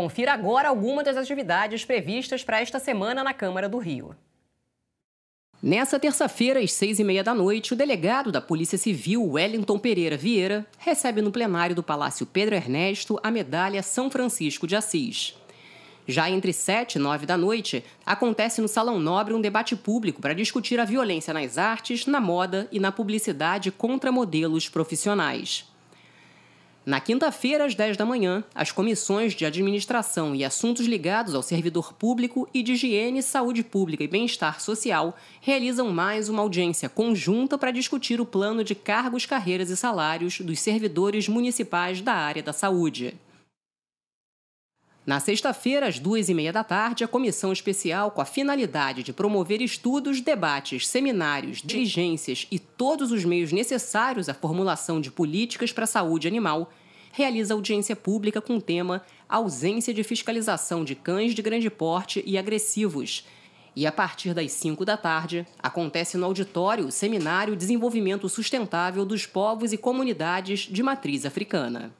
Confira agora algumas das atividades previstas para esta semana na Câmara do Rio. Nessa terça-feira, às seis e meia da noite, o delegado da Polícia Civil, Wellington Pereira Vieira, recebe no plenário do Palácio Pedro Ernesto a medalha São Francisco de Assis. Já entre sete e nove da noite, acontece no Salão Nobre um debate público para discutir a violência nas artes, na moda e na publicidade contra modelos profissionais. Na quinta-feira, às 10 da manhã, as comissões de Administração e Assuntos Ligados ao Servidor Público e de Higiene, Saúde Pública e Bem-Estar Social realizam mais uma audiência conjunta para discutir o plano de cargos, carreiras e salários dos servidores municipais da área da saúde. Na sexta-feira, às duas e meia da tarde, a comissão especial, com a finalidade de promover estudos, debates, seminários, diligências e todos os meios necessários à formulação de políticas para a saúde animal, realiza audiência pública com o tema Ausência de fiscalização de cães de grande porte e agressivos. E a partir das 5 da tarde, acontece no auditório o seminário Desenvolvimento Sustentável dos Povos e Comunidades de Matriz Africana.